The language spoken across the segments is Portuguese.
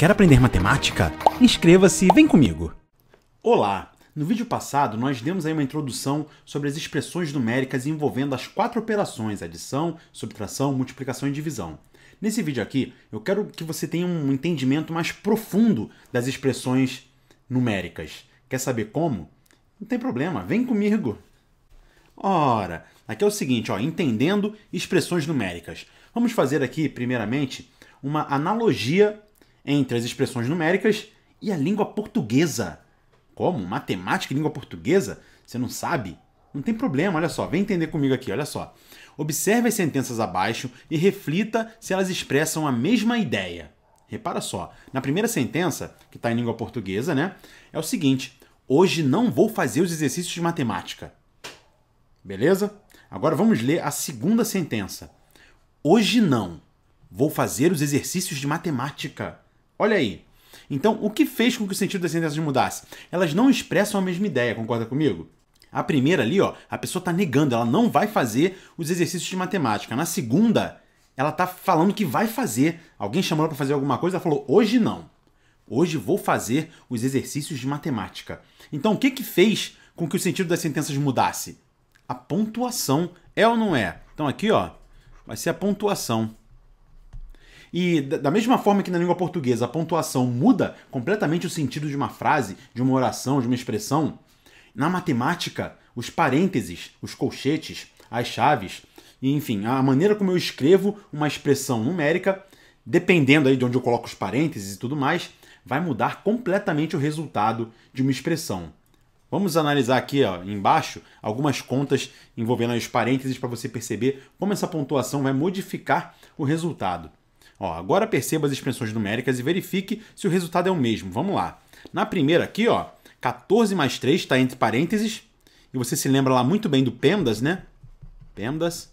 Quer aprender matemática? Inscreva-se e vem comigo! Olá! No vídeo passado, nós demos aí uma introdução sobre as expressões numéricas envolvendo as quatro operações adição, subtração, multiplicação e divisão. Nesse vídeo aqui, eu quero que você tenha um entendimento mais profundo das expressões numéricas. Quer saber como? Não tem problema, vem comigo! Ora, aqui é o seguinte, ó, entendendo expressões numéricas. Vamos fazer aqui, primeiramente, uma analogia entre as expressões numéricas e a língua portuguesa. Como? Matemática e língua portuguesa? Você não sabe? Não tem problema, olha só, vem entender comigo aqui, olha só. Observe as sentenças abaixo e reflita se elas expressam a mesma ideia. Repara só, na primeira sentença, que está em língua portuguesa, né? É o seguinte: hoje não vou fazer os exercícios de matemática. Beleza? Agora vamos ler a segunda sentença. Hoje não. Vou fazer os exercícios de matemática. Olha aí. Então, o que fez com que o sentido das sentenças mudasse? Elas não expressam a mesma ideia, concorda comigo? A primeira ali, ó, a pessoa está negando, ela não vai fazer os exercícios de matemática. Na segunda, ela está falando que vai fazer. Alguém chamou ela para fazer alguma coisa, ela falou: "Hoje não. Hoje vou fazer os exercícios de matemática". Então, o que que fez com que o sentido das sentenças mudasse? A pontuação é ou não é? Então aqui, ó, vai ser a pontuação. E da mesma forma que na língua portuguesa a pontuação muda completamente o sentido de uma frase, de uma oração, de uma expressão, na matemática, os parênteses, os colchetes, as chaves, enfim, a maneira como eu escrevo uma expressão numérica, dependendo aí de onde eu coloco os parênteses e tudo mais, vai mudar completamente o resultado de uma expressão. Vamos analisar aqui ó, embaixo algumas contas envolvendo os parênteses para você perceber como essa pontuação vai modificar o resultado. Ó, agora perceba as expressões numéricas e verifique se o resultado é o mesmo. Vamos lá. Na primeira aqui, ó, 14 mais 3 está entre parênteses. E você se lembra lá muito bem do PEMDAS, né? PEMDAS.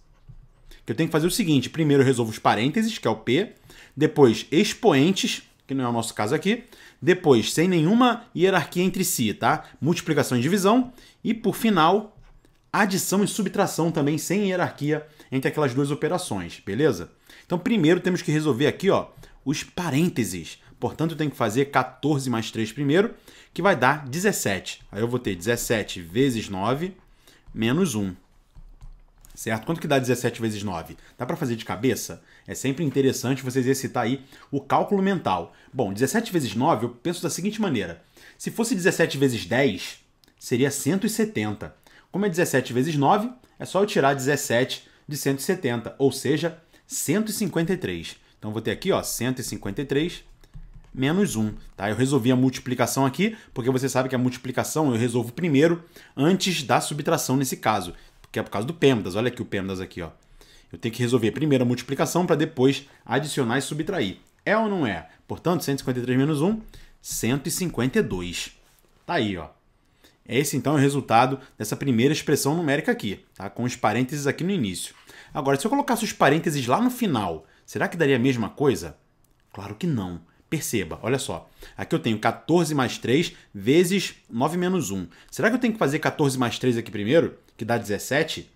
Que eu tenho que fazer o seguinte: primeiro eu resolvo os parênteses, que é o P, depois expoentes, que não é o nosso caso aqui, depois sem nenhuma hierarquia entre si, tá? Multiplicação e divisão, e por final, adição e subtração também sem hierarquia entre aquelas duas operações, beleza? Então, primeiro temos que resolver aqui ó, os parênteses. Portanto, eu tenho que fazer 14 mais 3 primeiro, que vai dar 17. Aí eu vou ter 17 vezes 9 menos 1. Certo? Quanto que dá 17 vezes 9? Dá para fazer de cabeça? É sempre interessante você exercitar aí o cálculo mental. Bom, 17 vezes 9 eu penso da seguinte maneira. Se fosse 17 vezes 10, seria 170. Como é 17 vezes 9, é só eu tirar 17 de 170, ou seja, 153. Então, vou ter aqui, ó, 153 menos 1. Tá? Eu resolvi a multiplicação aqui, porque você sabe que a multiplicação eu resolvo primeiro, antes da subtração nesse caso, que é por causa do pêmdas. Olha aqui o pêmdas aqui. Ó. Eu tenho que resolver primeiro a multiplicação para depois adicionar e subtrair. É ou não é? Portanto, 153 menos 1, 152. Tá aí, ó. Esse então é o resultado dessa primeira expressão numérica aqui, tá? com os parênteses aqui no início. Agora, se eu colocasse os parênteses lá no final, será que daria a mesma coisa? Claro que não. Perceba, olha só. Aqui eu tenho 14 mais 3 vezes 9 menos 1. Será que eu tenho que fazer 14 mais 3 aqui primeiro, que dá 17?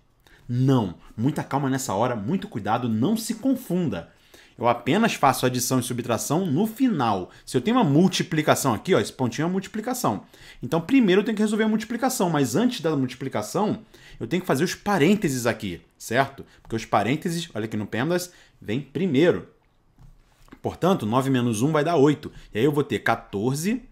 Não. Muita calma nessa hora, muito cuidado, não se confunda. Eu apenas faço adição e subtração no final. Se eu tenho uma multiplicação aqui, ó, esse pontinho é uma multiplicação. Então, primeiro eu tenho que resolver a multiplicação, mas antes da multiplicação, eu tenho que fazer os parênteses aqui, certo? Porque os parênteses, olha aqui no pêndulas, vem primeiro. Portanto, 9 menos 1 vai dar 8. E aí eu vou ter 14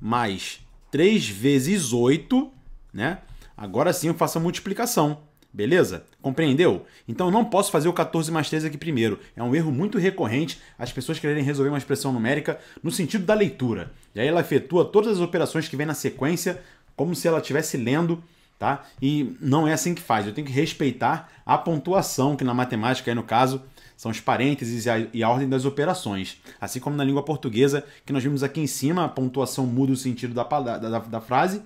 mais 3 vezes 8, né? Agora sim eu faço a multiplicação. Beleza? Compreendeu? Então eu não posso fazer o 14 mais 3 aqui primeiro. É um erro muito recorrente as pessoas quererem resolver uma expressão numérica no sentido da leitura. E aí ela efetua todas as operações que vem na sequência como se ela estivesse lendo, tá? E não é assim que faz. Eu tenho que respeitar a pontuação, que na matemática, aí no caso, são os parênteses e a, e a, ordem das operações. Assim como na língua portuguesa, que nós vimos aqui em cima, a pontuação muda o sentido da, da, da, da frase.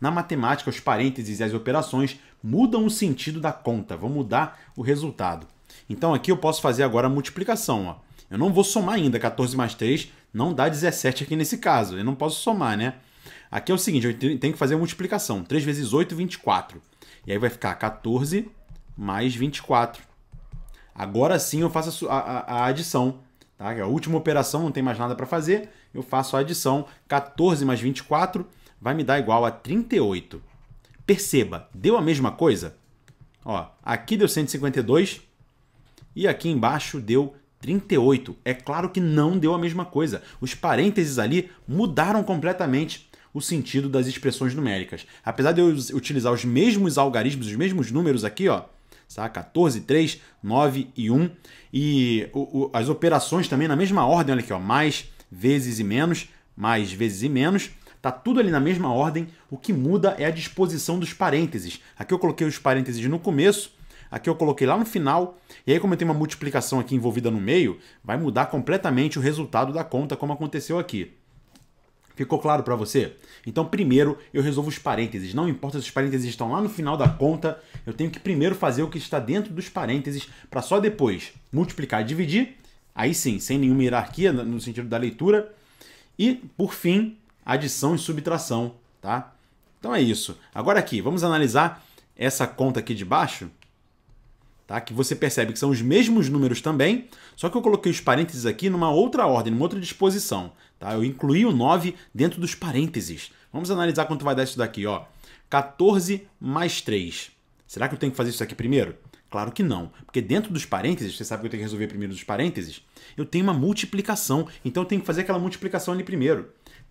Na matemática, os parênteses e as operações mudam o sentido da conta, vão mudar o resultado. Então aqui eu posso fazer agora a multiplicação. Ó. Eu não vou somar ainda, 14 mais 3 não dá 17 aqui nesse caso, eu não posso somar, né? Aqui é o seguinte, eu tenho que fazer a multiplicação, 3 vezes 8, 24. E aí vai ficar 14 mais 24. Agora sim eu faço a, a, a adição, tá? é a última operação, não tem mais nada para fazer, eu faço a adição, 14 mais 24 vai me dar igual a 38. Perceba, deu a mesma coisa? Ó, aqui deu 152 e aqui embaixo deu 38. É claro que não deu a mesma coisa. Os parênteses ali mudaram completamente o sentido das expressões numéricas. Apesar de eu utilizar os mesmos algarismos, os mesmos números aqui, ó, tá? 14, 3, 9 e 1. E o, o, as operações também na mesma ordem, olha aqui, ó, mais vezes e menos, mais vezes e menos. Tá tudo ali na mesma ordem. O que muda é a disposição dos parênteses. Aqui eu coloquei os parênteses no começo, aqui eu coloquei lá no final, e aí como eu tenho uma multiplicação aqui envolvida no meio, vai mudar completamente o resultado da conta, como aconteceu aqui. Ficou claro para você? Então, primeiro eu resolvo os parênteses. Não importa se os parênteses estão lá no final da conta, eu tenho que primeiro fazer o que está dentro dos parênteses para só depois multiplicar e dividir. Aí sim, sem nenhuma hierarquia no sentido da leitura. E, por fim, adição e subtração, tá? Então é isso. Agora aqui, vamos analisar essa conta aqui de baixo, tá? Que você percebe que são os mesmos números também, só que eu coloquei os parênteses aqui numa outra ordem, numa outra disposição, tá? Eu incluí o 9 dentro dos parênteses. Vamos analisar quanto vai dar isso daqui, ó. 14 mais 3. Será que eu tenho que fazer isso aqui primeiro? Claro que não, porque dentro dos parênteses, você sabe que eu tenho que resolver primeiro dos parênteses, eu tenho uma multiplicação, então eu tenho que fazer aquela multiplicação ali primeiro.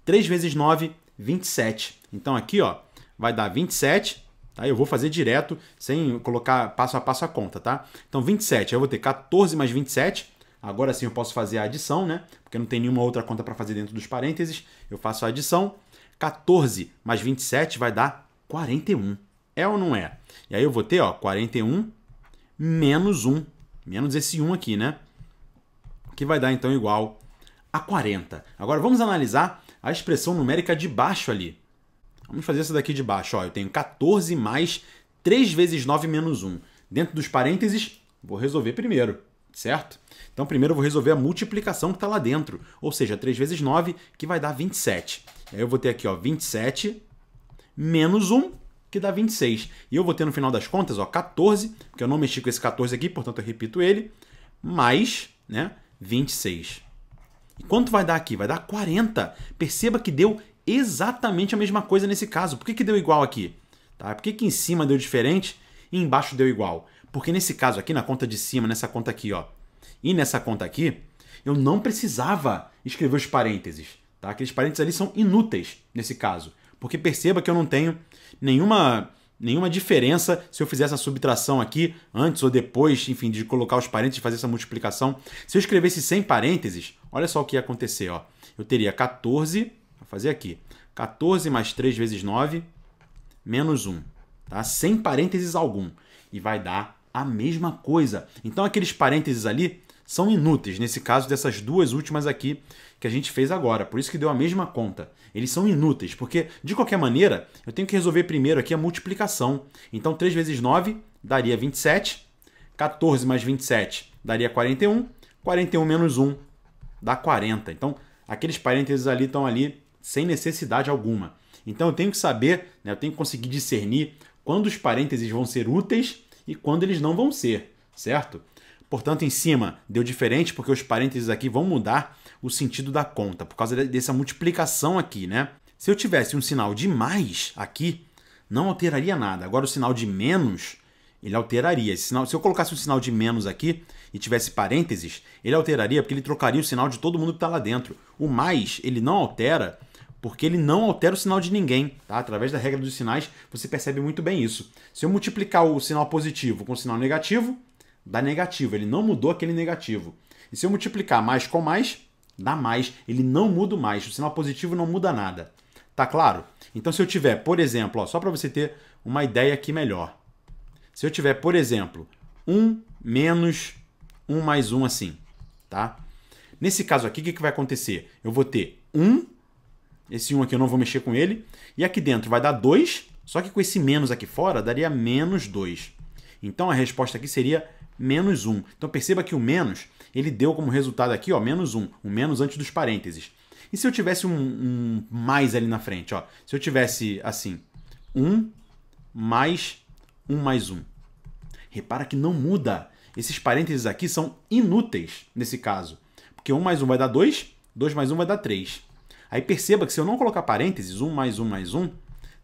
3 vezes 9, 27. Então aqui ó, vai dar 27, tá? Eu vou fazer direto, sem colocar passo a passo a conta, tá? Então 27, eu vou ter 14 mais 27, agora sim eu posso fazer a adição, né? Porque não tem nenhuma outra conta para fazer dentro dos parênteses, eu faço a adição. 14 mais 27 vai dar 41. É ou não é? E aí eu vou ter, ó, 41 menos 1, menos esse 1 aqui, né? Que vai dar então igual a 40. Agora vamos analisar a expressão numérica de baixo ali. Vamos fazer essa daqui de baixo. Ó, eu tenho 14 mais 3 vezes 9 menos 1. Dentro dos parênteses, vou resolver primeiro, certo? Então, primeiro eu vou resolver a multiplicação que está lá dentro. Ou seja, 3 vezes 9, que vai dar 27. Aí eu vou ter aqui ó, 27 menos 1, que dá 26. E eu vou ter no final das contas ó, 14, porque eu não mexi com esse 14 aqui, portanto eu repito ele, mais né, 26. E quanto vai dar aqui? Vai dar 40. Perceba que deu exatamente a mesma coisa nesse caso. Por que, que deu igual aqui? Tá? Por que, que em cima deu diferente e embaixo deu igual? Porque nesse caso aqui, na conta de cima, nessa conta aqui, ó, e nessa conta aqui, eu não precisava escrever os parênteses. Tá? Aqueles parênteses ali são inúteis nesse caso. Porque perceba que eu não tenho nenhuma nenhuma diferença se eu fizesse a subtração aqui antes ou depois, enfim, de colocar os parênteses, fazer essa multiplicação. Se eu escrevesse sem parênteses, olha só o que ia acontecer. Ó. Eu teria 14, vou fazer aqui, 14 mais 3 vezes 9, menos 1, tá? sem parênteses algum. E vai dar a mesma coisa. Então aqueles parênteses ali são inúteis, nesse caso dessas duas últimas aqui que a gente fez agora, por isso que deu a mesma conta. Eles são inúteis, porque de qualquer maneira, eu tenho que resolver primeiro aqui a multiplicação. Então 3 vezes 9 daria 27, 14 mais 27 daria 41, 41 menos 1 dá 40. Então aqueles parênteses ali estão ali sem necessidade alguma. Então eu tenho que saber, né, eu tenho que conseguir discernir quando os parênteses vão ser úteis e quando eles não vão ser, certo? Portanto, em cima deu diferente, porque os parênteses aqui vão mudar o sentido da conta, por causa dessa multiplicação aqui, né? Se eu tivesse um sinal de mais aqui, não alteraria nada. Agora, o sinal de menos, ele alteraria. Sinal, se eu colocasse um sinal de menos aqui e tivesse parênteses, ele alteraria, porque ele trocaria o sinal de todo mundo que está lá dentro. O mais, ele não altera, porque ele não altera o sinal de ninguém. Tá? Através da regra dos sinais, você percebe muito bem isso. Se eu multiplicar o sinal positivo com o sinal negativo, dá negativo. Ele não mudou aquele negativo. E se eu multiplicar mais com mais, dá mais. Ele não muda mais. O sinal positivo não muda nada. Tá claro? Então, se eu tiver, por exemplo, ó, só para você ter uma ideia aqui melhor. Se eu tiver, por exemplo, 1 menos 1 mais 1 assim, tá? Nesse caso aqui, o que, que vai acontecer? Eu vou ter 1, esse 1 aqui eu não vou mexer com ele, e aqui dentro vai dar 2, só que com esse menos aqui fora, daria menos 2. Então, a resposta aqui seria menos 1. Então perceba que o menos, ele deu como resultado aqui, ó, menos 1, o menos antes dos parênteses. E se eu tivesse um, um mais ali na frente, ó? Se eu tivesse assim, 1 mais 1 mais 1. Repara que não muda. Esses parênteses aqui são inúteis nesse caso. Porque 1 mais 1 vai dar 2, 2 mais 1 vai dar 3. Aí perceba que se eu não colocar parênteses, 1 mais 1 mais 1,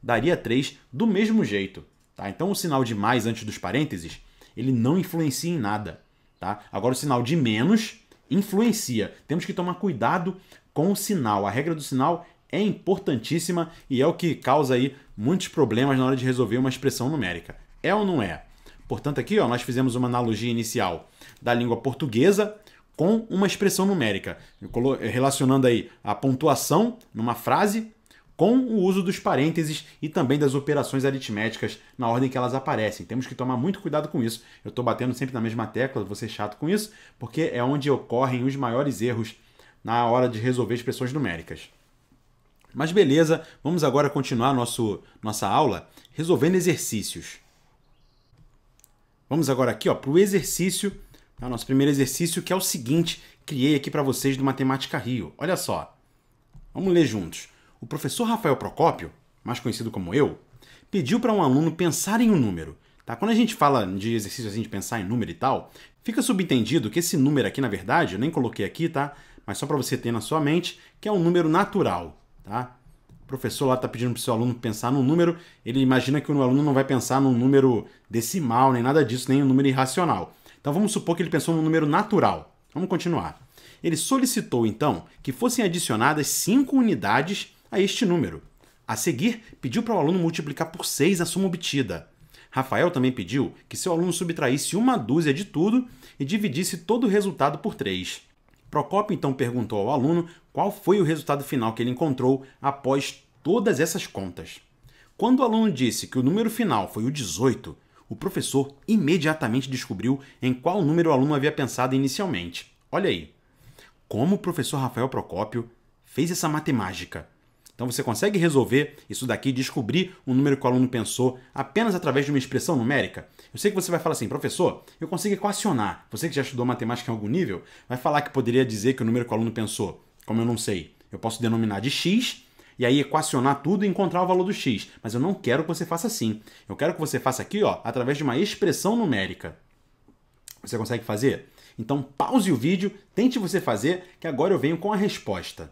daria 3 do mesmo jeito. Tá? Então o sinal de mais antes dos parênteses ele não influencia em nada. Tá? Agora o sinal de menos influencia. Temos que tomar cuidado com o sinal. A regra do sinal é importantíssima e é o que causa aí muitos problemas na hora de resolver uma expressão numérica. É ou não é? Portanto, aqui ó, nós fizemos uma analogia inicial da língua portuguesa com uma expressão numérica, relacionando aí a pontuação numa frase com o uso dos parênteses e também das operações aritméticas na ordem que elas aparecem. Temos que tomar muito cuidado com isso. Eu estou batendo sempre na mesma tecla, vou ser é chato com isso, porque é onde ocorrem os maiores erros na hora de resolver expressões numéricas. Mas beleza, vamos agora continuar nosso, nossa aula resolvendo exercícios. Vamos agora aqui para o exercício, tá? nosso primeiro exercício, que é o seguinte, criei aqui para vocês do Matemática Rio. Olha só, vamos ler juntos o professor Rafael Procópio, mais conhecido como eu, pediu para um aluno pensar em um número. Tá? Quando a gente fala de exercício assim de pensar em número e tal, fica subentendido que esse número aqui, na verdade, eu nem coloquei aqui, tá? Mas só para você ter na sua mente, que é um número natural, tá? O professor lá está pedindo para o seu aluno pensar num número, ele imagina que o aluno não vai pensar num número decimal, nem nada disso, nem um número irracional. Então vamos supor que ele pensou num número natural. Vamos continuar. Ele solicitou, então, que fossem adicionadas cinco unidades a este número. A seguir, pediu para o aluno multiplicar por 6 a soma obtida. Rafael também pediu que seu aluno subtraísse uma dúzia de tudo e dividisse todo o resultado por 3. Procopio então perguntou ao aluno qual foi o resultado final que ele encontrou após todas essas contas. Quando o aluno disse que o número final foi o 18, o professor imediatamente descobriu em qual número o aluno havia pensado inicialmente. Olha aí. Como o professor Rafael Procópio fez essa matemática? Então você consegue resolver isso daqui, descobrir um número que o aluno pensou apenas através de uma expressão numérica? Eu sei que você vai falar assim, professor, eu consigo equacionar. Você que já estudou matemática em algum nível, vai falar que poderia dizer que o número que o aluno pensou, como eu não sei, eu posso denominar de x e aí equacionar tudo e encontrar o valor do x. Mas eu não quero que você faça assim. Eu quero que você faça aqui, ó, através de uma expressão numérica. Você consegue fazer? Então pause o vídeo, tente você fazer, que agora eu venho com a resposta.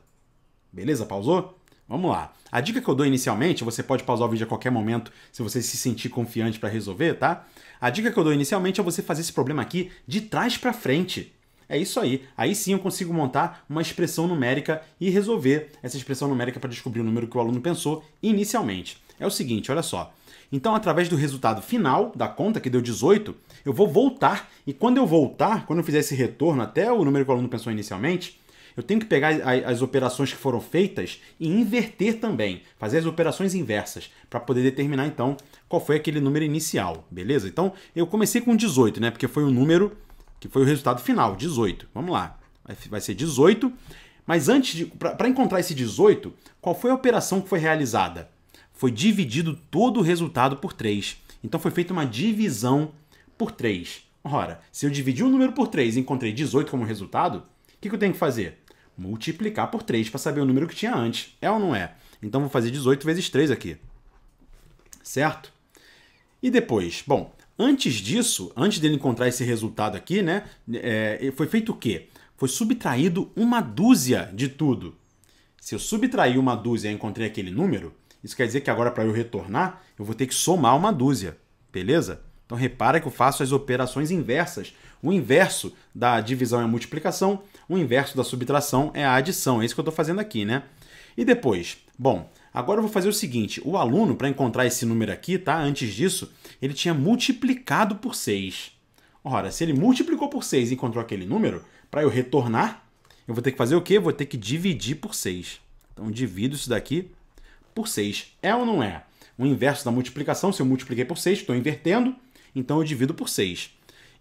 Beleza? Pausou? Vamos lá. A dica que eu dou inicialmente, você pode pausar o vídeo a qualquer momento se você se sentir confiante para resolver, tá? A dica que eu dou inicialmente é você fazer esse problema aqui de trás para frente. É isso aí. Aí sim eu consigo montar uma expressão numérica e resolver essa expressão numérica para descobrir o número que o aluno pensou inicialmente. É o seguinte, olha só. Então, através do resultado final da conta, que deu 18, eu vou voltar, e quando eu voltar, quando eu fizer esse retorno até o número que o aluno pensou inicialmente, eu tenho que pegar as, operações que foram feitas e inverter também, fazer as operações inversas, para poder determinar então qual foi aquele número inicial, beleza? Então eu comecei com 18, né? Porque foi o número que foi o resultado final, 18. Vamos lá, vai ser 18. Mas antes, para encontrar esse 18, qual foi a operação que foi realizada? Foi dividido todo o resultado por 3. Então foi feita uma divisão por 3. Ora, se eu dividi um número por 3 e encontrei 18 como resultado, o que, que eu tenho que fazer? multiplicar por 3 para saber o número que tinha antes. É ou não é? Então vou fazer 18 vezes 3 aqui. Certo? E depois, bom, antes disso, antes dele encontrar esse resultado aqui, né? É, foi feito o quê? Foi subtraído uma dúzia de tudo. Se eu subtrair uma dúzia e encontrei aquele número, isso quer dizer que agora para eu retornar, eu vou ter que somar uma dúzia, beleza? Então repara que eu faço as operações inversas. O inverso da divisão é a multiplicação, o inverso da subtração é a adição. É isso que eu estou fazendo aqui, né? E depois, bom, agora eu vou fazer o seguinte: o aluno, para encontrar esse número aqui, tá? Antes disso, ele tinha multiplicado por 6. Ora, se ele multiplicou por 6 e encontrou aquele número, para eu retornar, eu vou ter que fazer o quê? Vou ter que dividir por 6. Então, divido isso daqui por 6. É ou não é? O inverso da multiplicação, se eu multipliquei por 6, estou invertendo então eu divido por 6.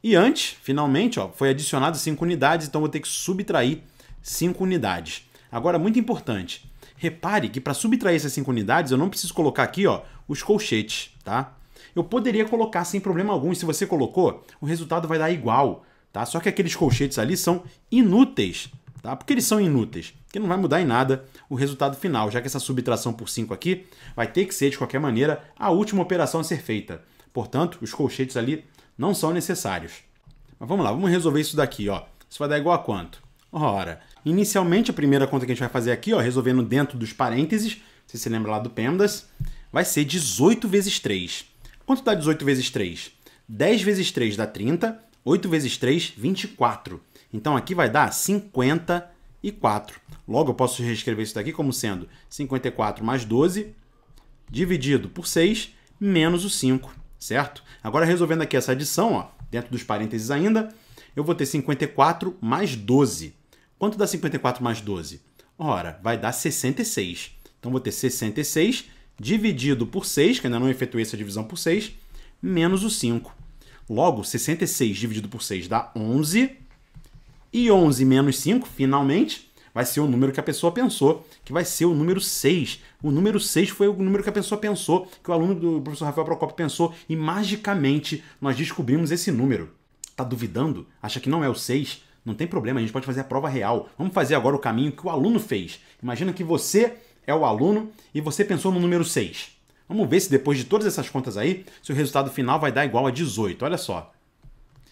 E antes, finalmente, ó, foi adicionado 5 unidades, então eu vou ter que subtrair 5 unidades. Agora, muito importante, repare que para subtrair essas 5 unidades, eu não preciso colocar aqui ó, os colchetes, tá? Eu poderia colocar sem problema algum, e se você colocou, o resultado vai dar igual, tá? Só que aqueles colchetes ali são inúteis, tá? Porque eles são inúteis, que não vai mudar em nada o resultado final, já que essa subtração por 5 aqui vai ter que ser, de qualquer maneira, a última operação a ser feita. Portanto, os colchetes ali não são necessários. Mas vamos lá, vamos resolver isso daqui, ó. Isso vai dar igual a quanto? Ora, inicialmente a primeira conta que a gente vai fazer aqui, ó, resolvendo dentro dos parênteses, se você lembra lá do PEMDAS, vai ser 18 vezes 3. Quanto dá 18 vezes 3? 10 vezes 3 dá 30, 8 vezes 3, 24. Então aqui vai dar 54. Logo, eu posso reescrever isso daqui como sendo 54 mais 12, dividido por 6, menos o 5 certo? Agora, resolvendo aqui essa adição, ó, dentro dos parênteses ainda, eu vou ter 54 mais 12. Quanto dá 54 mais 12? Ora, vai dar 66. Então, vou ter 66 dividido por 6, que ainda não efetuei essa divisão por 6, menos o 5. Logo, 66 dividido por 6 dá 11. E 11 menos 5, finalmente, vai ser o número que a pessoa pensou, que vai ser o número 6. O número 6 foi o número que a pessoa pensou, que o aluno do professor Rafael Procopio pensou, e magicamente nós descobrimos esse número. Tá duvidando? Acha que não é o 6? Não tem problema, a gente pode fazer a prova real. Vamos fazer agora o caminho que o aluno fez. Imagina que você é o aluno e você pensou no número 6. Vamos ver se depois de todas essas contas aí, se o resultado final vai dar igual a 18. Olha só.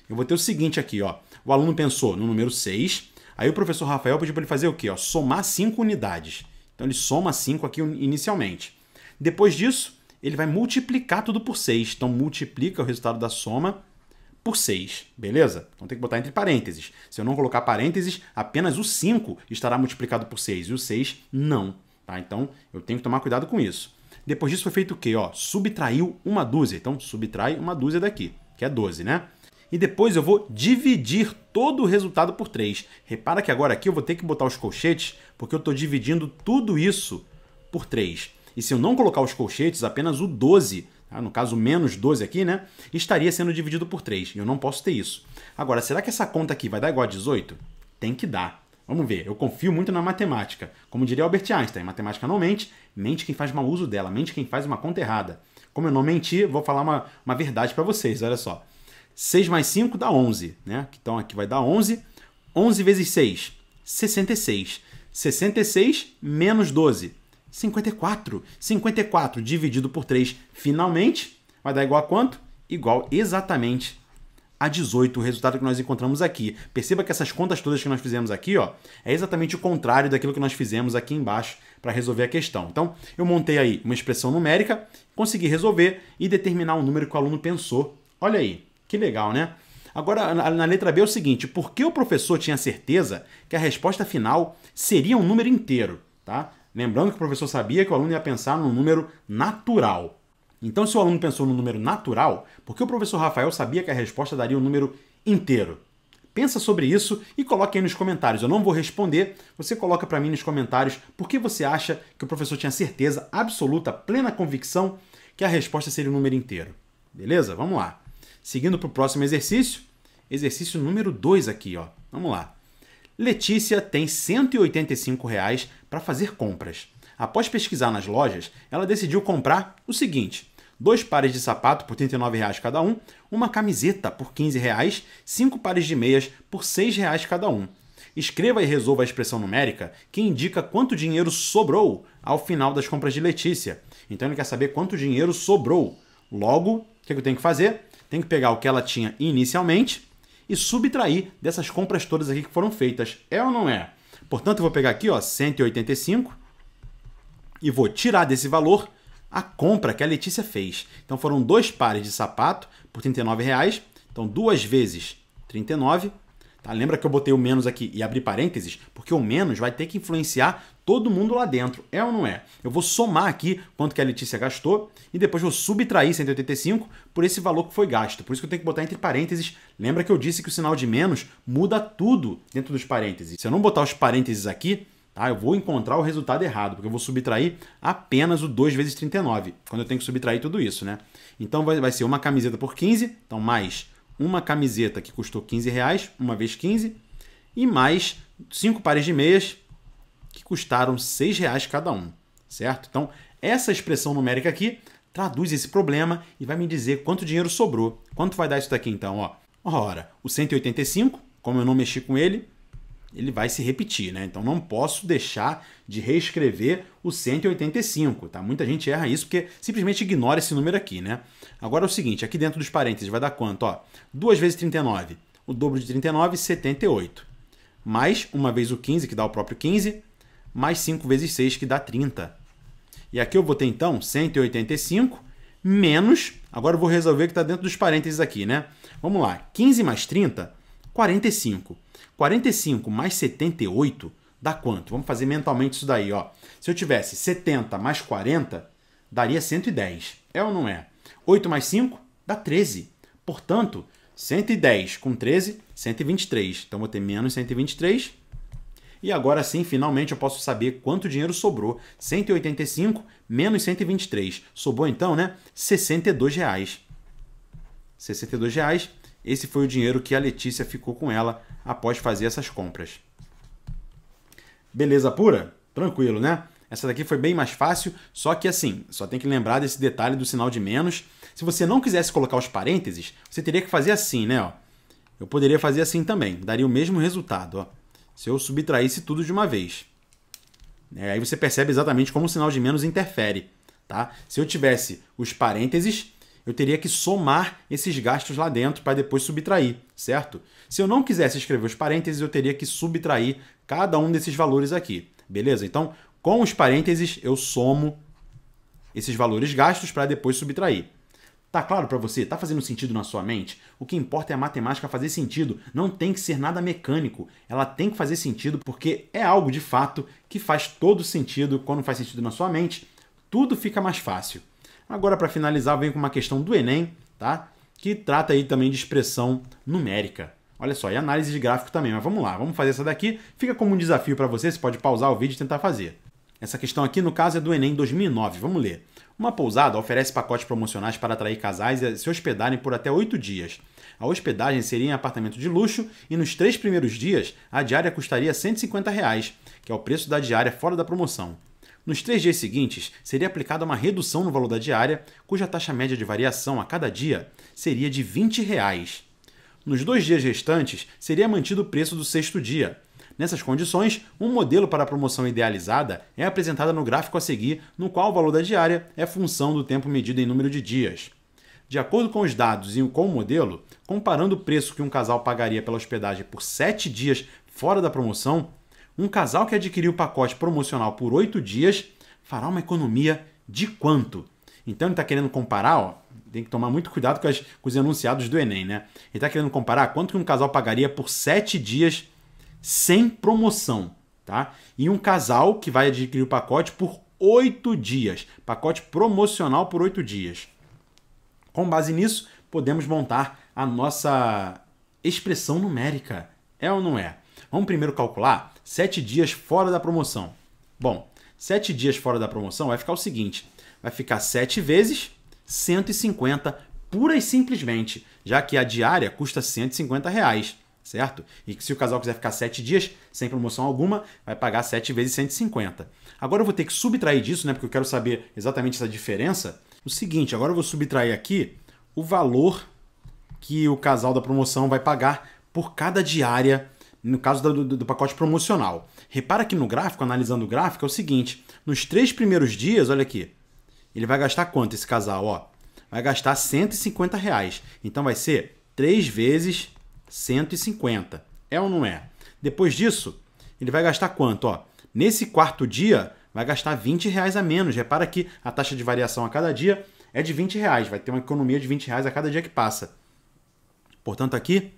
Eu vou ter o seguinte aqui, ó. O aluno pensou no número 6, Aí o professor Rafael pediu para ele fazer o quê? Ó, somar cinco unidades. Então ele soma cinco aqui inicialmente. Depois disso, ele vai multiplicar tudo por 6. Então multiplica o resultado da soma por 6, beleza? Então tem que botar entre parênteses. Se eu não colocar parênteses, apenas o 5 estará multiplicado por 6 e o 6 não. Tá? Então eu tenho que tomar cuidado com isso. Depois disso foi feito o quê? Ó, subtraiu uma dúzia. Então subtrai uma dúzia daqui, que é 12, né? e depois eu vou dividir todo o resultado por 3. Repara que agora aqui eu vou ter que botar os colchetes, porque eu estou dividindo tudo isso por 3. E se eu não colocar os colchetes, apenas o 12, tá? no caso menos 12 aqui, né? estaria sendo dividido por 3, e eu não posso ter isso. Agora, será que essa conta aqui vai dar igual a 18? Tem que dar. Vamos ver, eu confio muito na matemática. Como diria Albert Einstein, matemática não mente, mente quem faz mau uso dela, mente quem faz uma conta errada. Como eu não menti, vou falar uma, uma verdade para vocês, olha só. 6 mais 5 dá 11, né? Então aqui vai dar 11. 11 vezes 6, 66. 66 menos 12, 54. 54 dividido por 3, finalmente, vai dar igual a quanto? Igual exatamente a 18, o resultado que nós encontramos aqui. Perceba que essas contas todas que nós fizemos aqui, ó, é exatamente o contrário daquilo que nós fizemos aqui embaixo para resolver a questão. Então, eu montei aí uma expressão numérica, consegui resolver e determinar o número que o aluno pensou. Olha aí. Que legal, né? Agora, na letra B é o seguinte: por que o professor tinha certeza que a resposta final seria um número inteiro? Tá? Lembrando que o professor sabia que o aluno ia pensar num número natural. Então, se o aluno pensou no número natural, por que o professor Rafael sabia que a resposta daria um número inteiro? Pensa sobre isso e coloque aí nos comentários. Eu não vou responder, você coloca para mim nos comentários por que você acha que o professor tinha certeza absoluta, plena convicção que a resposta seria um número inteiro. Beleza? Vamos lá. Seguindo para o próximo exercício, exercício número 2 aqui, ó. Vamos lá. Letícia tem R$ 185 reais para fazer compras. Após pesquisar nas lojas, ela decidiu comprar o seguinte: dois pares de sapato por R$ 39,00 cada um, uma camiseta por R$ 15,00, cinco pares de meias por R$ 6,00 cada um. Escreva e resolva a expressão numérica que indica quanto dinheiro sobrou ao final das compras de Letícia. Então ele quer saber quanto dinheiro sobrou. Logo, o que é eu tenho que fazer? tem que pegar o que ela tinha inicialmente e subtrair dessas compras todas aqui que foram feitas. É ou não é? Portanto, eu vou pegar aqui, ó, 185 e vou tirar desse valor a compra que a Letícia fez. Então foram dois pares de sapato por R$ 39,00. Então duas vezes 39 Tá? Lembra que eu botei o menos aqui e abri parênteses? Porque o menos vai ter que influenciar todo mundo lá dentro, é ou não é? Eu vou somar aqui quanto que a Letícia gastou e depois vou subtrair 185 por esse valor que foi gasto. Por isso que eu tenho que botar entre parênteses. Lembra que eu disse que o sinal de menos muda tudo dentro dos parênteses. Se eu não botar os parênteses aqui, tá? eu vou encontrar o resultado errado, porque eu vou subtrair apenas o 2 vezes 39, quando eu tenho que subtrair tudo isso, né? Então vai, vai ser uma camiseta por 15, então mais uma camiseta que custou 15 reais, uma vez 15, e mais cinco pares de meias que custaram 6 reais cada um, certo? Então, essa expressão numérica aqui traduz esse problema e vai me dizer quanto dinheiro sobrou. Quanto vai dar isso daqui então? Ó, ora, o 185, como eu não mexi com ele, ele vai se repetir, né? Então não posso deixar de reescrever o 185, tá? Muita gente erra isso porque simplesmente ignora esse número aqui, né? Agora é o seguinte, aqui dentro dos parênteses vai dar quanto, ó? 2 vezes 39, o dobro de 39, 78. Mais uma vez o 15, que dá o próprio 15, mais 5 vezes 6, que dá 30. E aqui eu vou ter então 185 menos, agora eu vou resolver que está dentro dos parênteses aqui, né? Vamos lá, 15 mais 30, 45. 45 mais 78 dá quanto? Vamos fazer mentalmente isso daí, ó. Se eu tivesse 70 mais 40, daria 110. É ou não é? 8 mais 5 dá 13. Portanto, 110 com 13, 123. Então vou ter menos 123. E agora sim, finalmente eu posso saber quanto dinheiro sobrou. 185 menos 123. Sobrou então, né? 62 reais. 62 reais esse foi o dinheiro que a Letícia ficou com ela após fazer essas compras. Beleza pura? Tranquilo, né? Essa daqui foi bem mais fácil, só que assim, só tem que lembrar desse detalhe do sinal de menos. Se você não quisesse colocar os parênteses, você teria que fazer assim, né? Eu poderia fazer assim também, daria o mesmo resultado. Ó. Se eu subtraísse tudo de uma vez. É, aí você percebe exatamente como o sinal de menos interfere. Tá? Se eu tivesse os parênteses, eu teria que somar esses gastos lá dentro para depois subtrair, certo? Se eu não quisesse escrever os parênteses, eu teria que subtrair cada um desses valores aqui, beleza? Então, com os parênteses, eu somo esses valores gastos para depois subtrair. Tá claro para você? Tá fazendo sentido na sua mente? O que importa é a matemática fazer sentido, não tem que ser nada mecânico. Ela tem que fazer sentido porque é algo de fato que faz todo sentido. Quando faz sentido na sua mente, tudo fica mais fácil. Agora, para finalizar, vem com uma questão do Enem, tá? Que trata aí também de expressão numérica. Olha só, e análise de gráfico também, mas vamos lá, vamos fazer essa daqui. Fica como um desafio para você, você pode pausar o vídeo e tentar fazer. Essa questão aqui, no caso, é do Enem 2009, vamos ler. Uma pousada oferece pacotes promocionais para atrair casais e se hospedarem por até oito dias. A hospedagem seria em apartamento de luxo e nos três primeiros dias a diária custaria R$ 150, reais, que é o preço da diária fora da promoção. Nos três dias seguintes, seria aplicada uma redução no valor da diária, cuja taxa média de variação a cada dia seria de R$ 20. Reais. Nos dois dias restantes, seria mantido o preço do sexto dia. Nessas condições, um modelo para a promoção idealizada é apresentado no gráfico a seguir, no qual o valor da diária é função do tempo medido em número de dias. De acordo com os dados e com o modelo, comparando o preço que um casal pagaria pela hospedagem por sete dias fora da promoção, um casal que adquirir o pacote promocional por oito dias fará uma economia de quanto? Então ele está querendo comparar, ó, tem que tomar muito cuidado com, as, com os enunciados do Enem, né? Ele está querendo comparar quanto que um casal pagaria por sete dias sem promoção, tá? E um casal que vai adquirir o pacote por oito dias, pacote promocional por oito dias. Com base nisso, podemos montar a nossa expressão numérica. É ou não é? Vamos primeiro calcular 7 dias fora da promoção. Bom, 7 dias fora da promoção vai ficar o seguinte: vai ficar 7 vezes 150 pura e simplesmente, já que a diária custa 150 reais, certo? E que se o casal quiser ficar 7 dias sem promoção alguma, vai pagar 7 vezes 150. Agora eu vou ter que subtrair disso, né? Porque eu quero saber exatamente essa diferença. O seguinte, agora eu vou subtrair aqui o valor que o casal da promoção vai pagar por cada diária no caso do, do, do, pacote promocional. Repara que no gráfico, analisando o gráfico, é o seguinte: nos três primeiros dias, olha aqui, ele vai gastar quanto esse casal? Ó, vai gastar 150 reais. Então vai ser 3 vezes 150. É ou não é? Depois disso, ele vai gastar quanto? Ó, nesse quarto dia, vai gastar 20 reais a menos. Repara que a taxa de variação a cada dia é de 20 reais. Vai ter uma economia de 20 reais a cada dia que passa. Portanto, aqui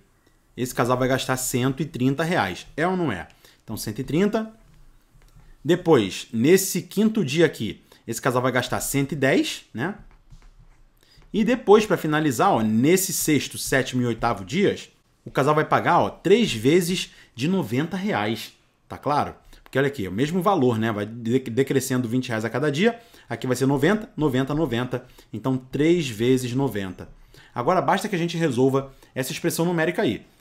esse casal vai gastar 130 reais. É ou não é? Então, 130. Depois, nesse quinto dia aqui, esse casal vai gastar 110, né? E depois, para finalizar, ó, nesse sexto, sétimo e oitavo dias, o casal vai pagar ó, três vezes de 90 reais. Tá claro? Porque olha aqui, é o mesmo valor, né? Vai decrescendo 20 reais a cada dia. Aqui vai ser 90, 90, 90. Então, 3 vezes 90. Agora basta que a gente resolva essa expressão numérica aí.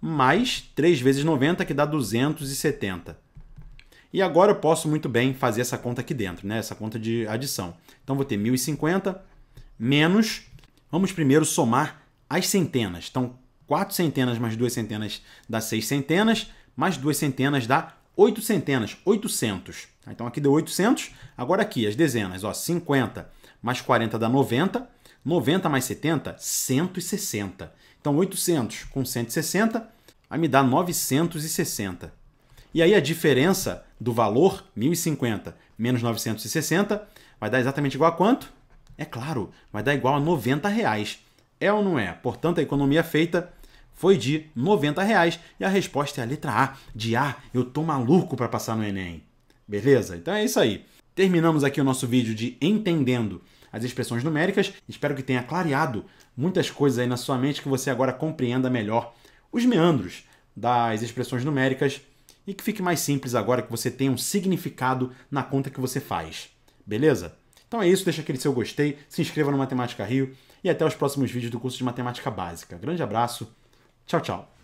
mais 3 vezes 90, que dá 270. E agora eu posso muito bem fazer essa conta aqui dentro, né? essa conta de adição. Então vou ter 1050 menos. Vamos primeiro somar as centenas. Então, 4 centenas mais 2 centenas dá 6 centenas, mais 2 centenas dá 8 centenas, 800. Então aqui deu 800. Agora aqui, as dezenas, ó, 50 mais 40 dá 90, 90 mais 70, 160. Então 800 com 160 vai me dar 960. E aí a diferença do valor, 1050 menos 960, vai dar exatamente igual a quanto? É claro, vai dar igual a 90 reais. É ou não é? Portanto, a economia feita foi de 90 reais e a resposta é a letra A, de A, eu tô maluco para passar no Enem. Beleza? Então é isso aí. Terminamos aqui o nosso vídeo de Entendendo as expressões numéricas. Espero que tenha clareado muitas coisas aí na sua mente que você agora compreenda melhor os meandros das expressões numéricas e que fique mais simples agora que você tenha um significado na conta que você faz. Beleza? Então é isso, deixa aquele seu gostei, se inscreva no Matemática Rio e até os próximos vídeos do curso de Matemática Básica. Grande abraço, tchau, tchau.